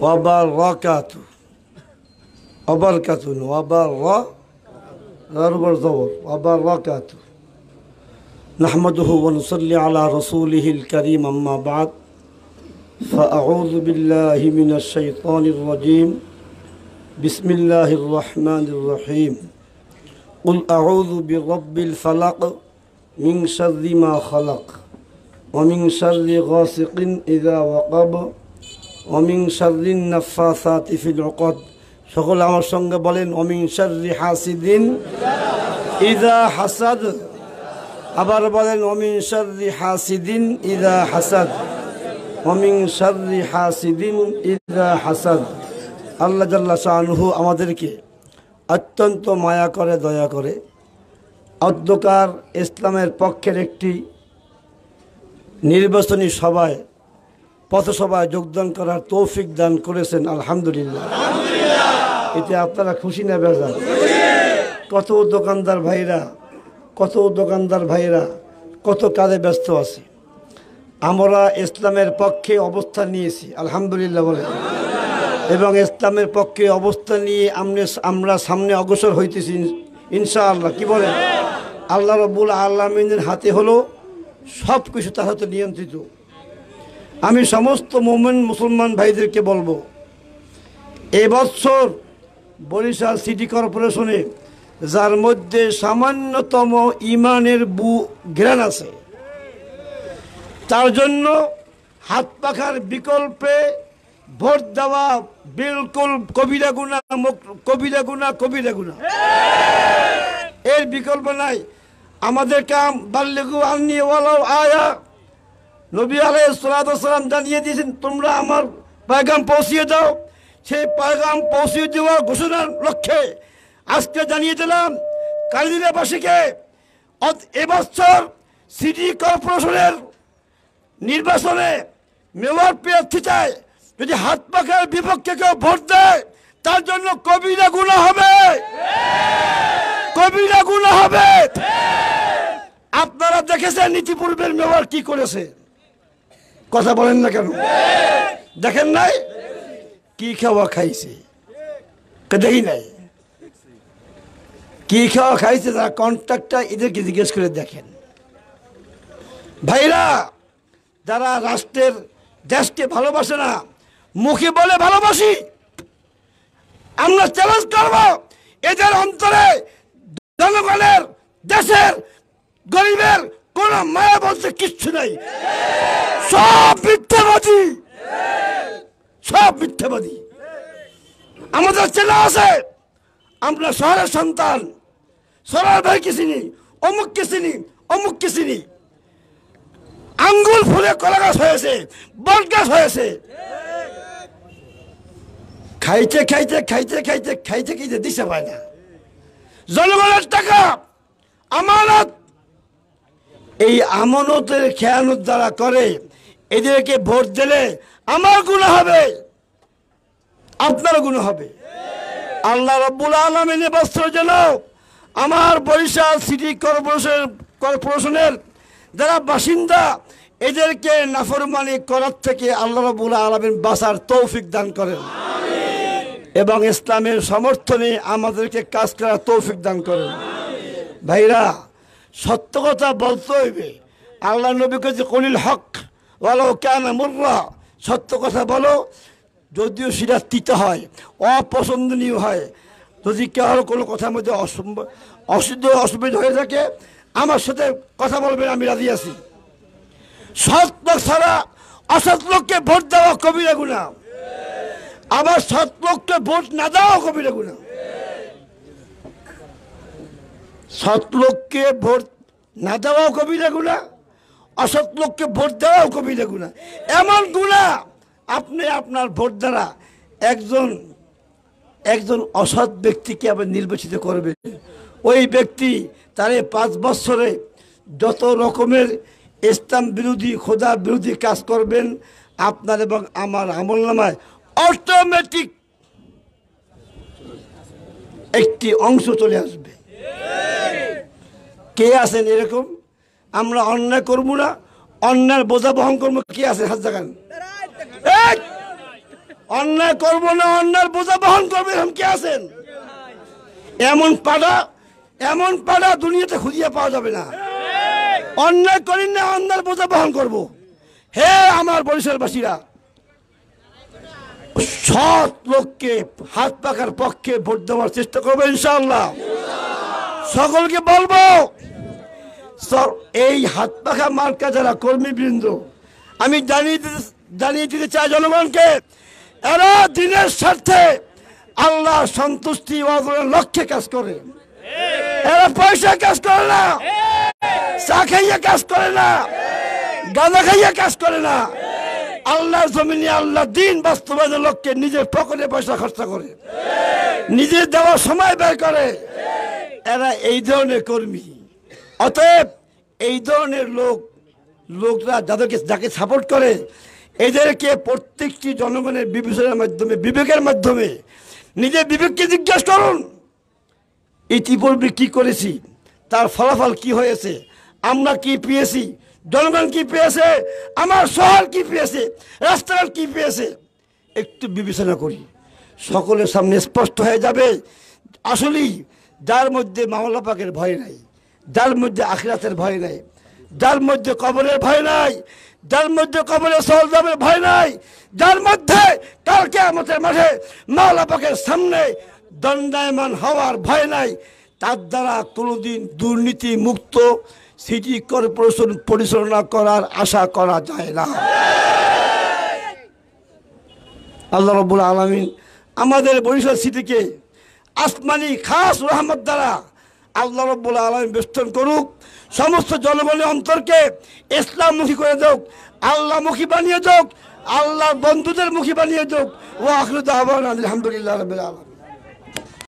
وبركاته وبركاته وبر غرب الزور وبركاته نحمده ونصلي على رسوله الكريم أما بعد فأعوذ بالله من الشيطان الرجيم بسم الله الرحمن الرحيم قل أعوذ برب الفلق من شر ما خلق ومن شر غاسق إذا وقب অমিং শারদিন নাফাসা তিফিল রকত সকলে আমার সঙ্গে বলেন অমিং শারি হাসিদিন ইদা হাসাদ আবার বলেন অমিন শারি হাসিদিন ইদা হাসাদ অমিং শারি হাসিদিন ইদা হাসাদ আল্লাহ জাল্লা শাহানহু আমাদেরকে অত্যন্ত মায়া করে দয়া করে অধ্যকার ইসলামের পক্ষের একটি নির্বাচনী সভায় পথসভায় যোগদান করার তৌফিক দান করেছেন আলহামদুলিল্লাহ এতে আপনারা খুশি না বেজান কত দোকানদার ভাইরা কত দোকানদার ভাইরা কত কাজে ব্যস্ত আছে আমরা ইসলামের পক্ষে অবস্থান নিয়েছি আলহামদুলিল্লাহ বলে এবং ইসলামের পক্ষে অবস্থান নিয়ে আমরা সামনে অগ্রসর হইতেছি ইনশা আল্লাহ কী বলেন আল্লাহ রবুল আল্লাহ হাতে হলো সব কিছু তার হাতে নিয়ন্ত্রিত আমি সমস্ত মোমেন মুসলমান ভাইদেরকে বলবো এবছর বরিশাল সিটি কর্পোরেশনে যার মধ্যে সামান্যতম ইমানের বু ঘ্রাণ আছে তার জন্য হাত পাখার বিকল্পে ভোট দেওয়া বিলকুল কবিরা গুণা কবিরা গুণা কবিরা গুণা এর বিকল্প নাই আমাদের কাম বাল্যগু আননি ওয়ালাও আয়া নবী আলাই সালাম জানিয়ে দিয়েছেন তোমরা আমার পায়গাম পৌঁছিয়ে দাও সেই পায়গাম পৌঁছিয়ে দেওয়া ঘোষণার লক্ষ্যে আজকে জানিয়ে দিলাম কালিদিনাবাসীকে এবছর সিটি কর্পোরেশনের নির্বাচনে মেয়র প্রার্থী চায় যদি হাত পাখের বিপক্ষে কেউ ভোট দেয় তার জন্য কবিরা গুণা হবে কবিরা গুণা হবে আপনারা দেখেছেন নীতিপূর্বের মেয়র কি করেছে কথা বলেন না কেন দেখেন নাই কি খাওয়া খাইছে দেখি নাই কি খাওয়া খাইছে তারা কন্ট্রাক্টটা এদেরকে জিজ্ঞেস করে দেখেন ভাইরা যারা রাষ্ট্রের দেশকে ভালোবাসে না মুখে বলে ভালোবাসি আমরা চ্যালেঞ্জ করব এদের অন্তরে জনগণের দেশের গরিবের কোন মায়া বলছে কিচ্ছু নাই সব মিথ্যাবাদী সব মিথ্যাবাদী আমাদের ছেলে আছে আমরা শহরের সন্তান সরার ভাই ভাইকে চিনি অমুক অমুককে চিনি অমুক অমুককে চিনি আঙ্গুল ফুলে কলা গাছ হয়েছে বট গাছ হয়েছে খাইতে খাইতে খাইতে খাইতে খাইতে খাইতে দিছে পায় না জনগণের টাকা আমানত এই আমানতের খেয়ানত যারা করে এদেরকে ভোট দিলে আমার গুণ হবে আপনার গুণ হবে আল্লাহ রব্বুল আলমী নিবস্ত্র যেন আমার বরিশাল সিটি কর্পোরেশন কর্পোরেশনের যারা বাসিন্দা এদেরকে নাফরমানি করার থেকে আল্লাহ রবুল আলমিন বাসার তৌফিক দান করেন এবং ইসলামের সমর্থনে আমাদেরকে কাজ করার তৌফিক দান করেন ভাইরা সত্য কথা বলতে হইবে আল্লাহ নবী কাছে কলিল হক বলো কেন মুর্রা সত্য কথা বলো যদিও সেটা তিতে হয় অপছন্দনীয় হয় যদি কেউ কোনো কথার মধ্যে অসুবিধা অসুবিধা হয়ে থাকে আমার সাথে কথা বলবেন আমি রাজি আছি সত্য ছাড়া অসৎ লোককে ভোট দেওয়া কবিরা গুণা আবার সৎ লোককে ভোট না দেওয়া কবিরা গুণা সৎলোককে ভোট না দেওয়াও কবিরা গুণা অসৎ লোককে ভোট দেওয়াও কবিরা গুণা এমন গুণা আপনি আপনার ভোট দ্বারা একজন একজন অসৎ ব্যক্তিকে আবার নির্বাচিত করবে ওই ব্যক্তি তার পাঁচ বছরে যত রকমের ইসলাম বিরোধী খোদা বিরোধী কাজ করবেন আপনার এবং আমার আমল নামায় অটোমেটিক একটি অংশ চলে আসবে কে আছেন এরকম আমরা অন্যায় করবো না অন্যায় বোঝা বহন করবো কে আছে হাজার অন্যায় করব না অন্যায় বোঝা বহন করবো এরকম কে আছেন এমন পাড়া এমন পাড়া দুনিয়াতে খুঁজিয়ে পাওয়া যাবে না অন্যায় করেন না অন্যায় বোঝা বহন করব। হে আমার বরিশালবাসীরা সৎ লোককে হাত পাকার পক্ষে ভোট দেওয়ার চেষ্টা করবো ইনশাল্লাহ সকলকে বলবো এই হাত পাখা মার্কা যারা কর্মীবৃন্দ আমি জানিয়ে জানিয়ে দিতে চাই জনগণকে এরা দিনের স্বার্থে আল্লাহ সন্তুষ্টি লক্ষ্যে কাজ করে এরা পয়সা কাজ করে না চা খাইয়া কাজ করে না গাঁদা খাইয়া কাজ করে না আল্লাহ জমিনে আল্লাহ দিন বাস্তবায়নের লক্ষ্যে নিজের পকেটে পয়সা খরচা করে নিজের দেওয়ার সময় ব্যয় করে এরা এই ধরনের কর্মী অতএব এই ধরনের লোক লোকরা যাদেরকে যাকে সাপোর্ট করে এদেরকে প্রত্যেকটি জনগণের বিবেচনার মাধ্যমে বিবেকের মাধ্যমে নিজের বিবেককে জিজ্ঞাসা করুন ইতিপূর্বে কি করেছি তার ফলাফল কি হয়েছে আমরা কি পেয়েছি জনগণ কি পেয়েছে আমার শহর কি পেয়েছে রাস্তাঘাট কি পেয়েছে একটু বিবেচনা করি সকলের সামনে স্পষ্ট হয়ে যাবে আসলেই যার মধ্যে মাওলা পাকের ভয় নাই যার মধ্যে আখিরাতের ভয় নাই যার মধ্যে কবরের ভয় নাই যার মধ্যে কবরের সহজামের ভয় নাই যার মধ্যে কালকে আমাদের মাঠে মাওলা পাকের সামনে দণ্ডায়মান হওয়ার ভয় নাই তার দ্বারা কোনোদিন দুর্নীতি মুক্ত সিটি কর্পোরেশন পরিচালনা করার আশা করা যায় না আল্লাহ রবুল আলমিন আমাদের বরিশাল সিটিকে আসমানি খাস রহমত দ্বারা আল্লাহ রব্বুল আলম বেষ্টন করুক সমস্ত জনগণের অন্তরকে ইসলামমুখী করে দেওক আল্লাহমুখী বানিয়ে দেওক আল্লাহর বন্ধুদের মুখী বানিয়ে দেওক ও আখরুদ আহ্বান আলহামদুলিল্লাহ রবিল আলম